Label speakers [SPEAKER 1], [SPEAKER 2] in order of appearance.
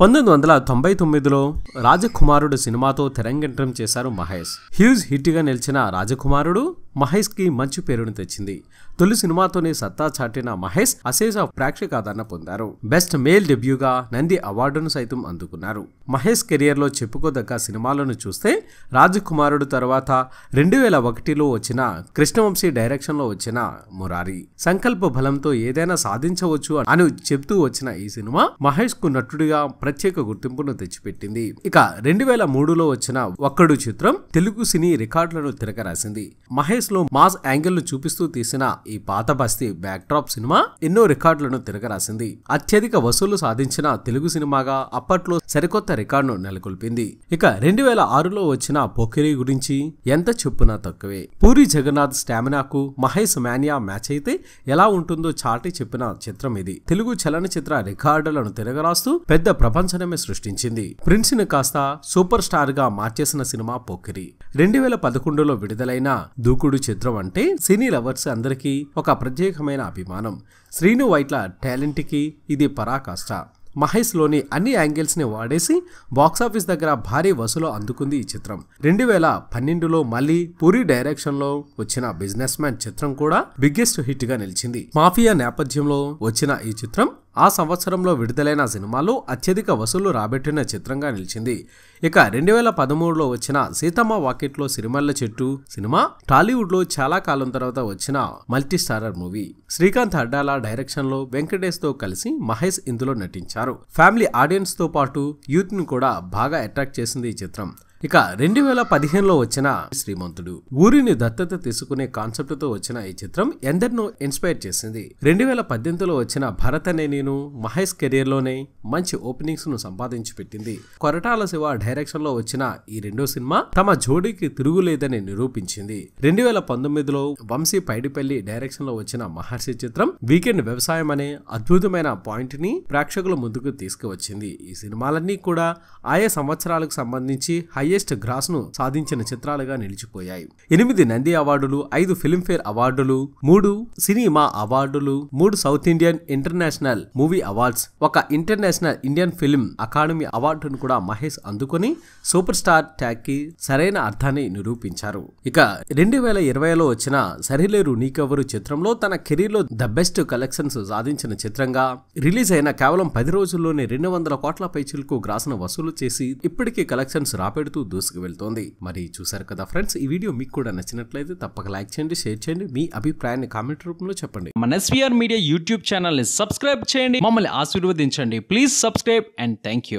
[SPEAKER 1] పంతొమ్మిది వందల తొంభై తొమ్మిదిలో రాజకుమారుడు సినిమాతో తెరంగేట్రం చేశారు మహేష్ హ్యూజ్ హిట్గా నిలిచిన రాజకుమారుడు మహేష్కి మంచి పేరును తెచ్చింది తొలి సినిమాతోనే సత్తా చాటిన మహేష్ అశేష ప్రేక్షకాదరణ పొందారు బెస్ట్ మేల్ డెబ్యూగా నంది అవార్డును సైతం అందుకున్నారు మహేష్ కెరియర్లో చెప్పుకోదగ్గ సినిమాలను చూస్తే రాజకుమారుడు తర్వాత రెండు వేల ఒకటిలో వచ్చిన కృష్ణవంశీ డైరెక్షన్లో వచ్చిన మురారి సంకల్ప బలంతో ఏదైనా సాధించవచ్చు అని చెప్తూ వచ్చిన ఈ సినిమా మహేష్ కు నటుడిగా ప్రత్యేక గుర్తింపును తెచ్చిపెట్టింది ఇక రెండు వేల మూడులో వచ్చిన ఒక్కడు చిత్రం తెలుగు సినీ రికార్డులను తిరగరాసింది మహేష్ లో మాస్ యాంగిల్ ను చూపిస్తూ తీసిన ఈ పాత బస్తీ బ్యాక్ డ్రాప్ సినిమా ఎన్నో రికార్డులను తిరగరాసింది అత్యధిక వసూలు సాధించిన తెలుగు సినిమాగా అప్పట్లో సరికొత్త రికార్డును నెలకొల్పింది ఇక రెండు వేల ఆరులో వచ్చిన పొకిరి గురించి ఎంత చెప్పునా తక్కువే పూరి జగన్నాథ్ స్టామినాకు మహేష్ మానియా మ్యాచ్ అయితే ఎలా ఉంటుందో చాటి చెప్పిన చిత్రం ఇది తెలుగు చలనచిత్ర రికార్డులను తిరగరాస్తూ పెద్ద ప్రపంచనమే సృష్టించింది ప్రిన్స్ ని కాస్త సూపర్ స్టార్ గా మార్చేసిన సినిమా పోఖరి రెండు వేల పదకొండులో విడుదలైన దూకుడు ఇప్పుడు చిత్రం అంటే సినీ లవర్స్ అందరికీ ఒక ప్రత్యేకమైన అభిమానం శ్రీను వైట్ల టాలెంట్కి ఇది పరాకాష్ట మహేష్లోని అన్ని యాంగిల్స్ని వాడేసి బాక్సాఫీస్ దగ్గర భారీ వసూలు అందుకుంది ఈ చిత్రం రెండు వేల పన్నెండులో మళ్ళీ పూరి డైరెక్షన్లో వచ్చిన బిజినెస్ మ్యాన్ చిత్రం కూడా బిగ్గెస్ట్ హిట్గా నిలిచింది మాఫియా నేపథ్యంలో వచ్చిన ఈ చిత్రం ఆ సంవత్సరంలో విడుదలైన సినిమాలో అత్యధిక వసూలు రాబెట్టిన చిత్రంగా నిలిచింది ఇక రెండు వేల పదమూడులో వచ్చిన సీతమ్మ వాకెట్లో సిరిమల్ల చెట్టు సినిమా టాలీవుడ్లో చాలా కాలం తర్వాత వచ్చిన multi starrer movie Srikanth Addala డైరెక్షన్లో వెంకటేష్తో కలిసి మహేష్ ఇందులో నటించారు ఫ్యామిలీ ఆడియన్స్తో పాటు యూత్ను కూడా బాగా అట్రాక్ట్ చేసింది ఈ చిత్రం ఇక రెండు వేల పదిహేనులో వచ్చిన శ్రీమంతుడు ఊరిని దత్తత తీసుకునే కాన్సెప్ట్ తో వచ్చిన ఈ చిత్రం ఎందరినో ఇన్స్పైర్ చేసింది రెండు వేల పద్దెనిమిదిలో వచ్చిన భరత్ అనే నేను మహేష్ కెరియర్ లోనే మంచి ఓపెనింగ్స్ ను సంపాదించి పెట్టింది కొరటాల శివ డైరెక్షన్ లో వచ్చిన ఈ రెండో సినిమా తమ జోడీకి తిరుగులేదని నిరూపించింది రెండు వేల పంతొమ్మిదిలో వంశీ పైడిపల్లి డైరెక్షన్ లో వచ్చిన మహర్షి చిత్రం వీకెండ్ వ్యవసాయం అనే అద్భుతమైన పాయింట్ ని ప్రేక్షకుల ముందుకు తీసుకువచ్చింది ఈ సినిమాలన్నీ కూడా ఆయా సంవత్సరాలకు సంబంధించి హై హైయెస్ట్ గ్రాస్ను సాధించిన చిత్రాలుగా నిలిచిపోయాయి ఎనిమిది నంది అవార్డులు ఐదు ఫిల్మ్ఫేర్ అవార్డులు మూడు సినిమా అవార్డులు మూడు South Indian International Movie Awards ఒక ఇంటర్నేషనల్ ఇండియన్ ఫిల్మ్ అకాడమీ అవార్డును కూడా మహేష్ అందుకుని సూపర్ స్టార్ కి సరైన అర్థాన్ని నిరూపించారు ఇక రెండు వేల ఇరవైలో వచ్చిన సరిలేరు నీకెవరు చిత్రంలో తన కెరీర్లో ద బెస్ట్ కలెక్షన్స్ సాధించిన చిత్రంగా రిలీజ్ అయిన కేవలం పది రోజుల్లోనే రెండు వందల కోట్ల పైచిలకు గ్రాసను వసూలు చేసి ఇప్పటికీ కలెక్షన్స్ రాపెడుతూ దూసుకు వెళ్తోంది మరి చూసారు కదా ఫ్రెండ్స్ ఈ వీడియో మీకు కూడా నచ్చినట్లయితే తప్పక లైక్ చేయండి షేర్ చేయండి మీ అభిప్రాయాన్ని కామెంట్ రూపంలో చెప్పండి మన ఎస్వీఆర్ మీడియా యూట్యూబ్ ఛానల్ని సబ్స్క్రైబ్ చేయండి మమ్మల్ని ఆశీర్వదించండి ప్లీజ్ సబ్స్క్రైబ్ అండ్ థ్యాంక్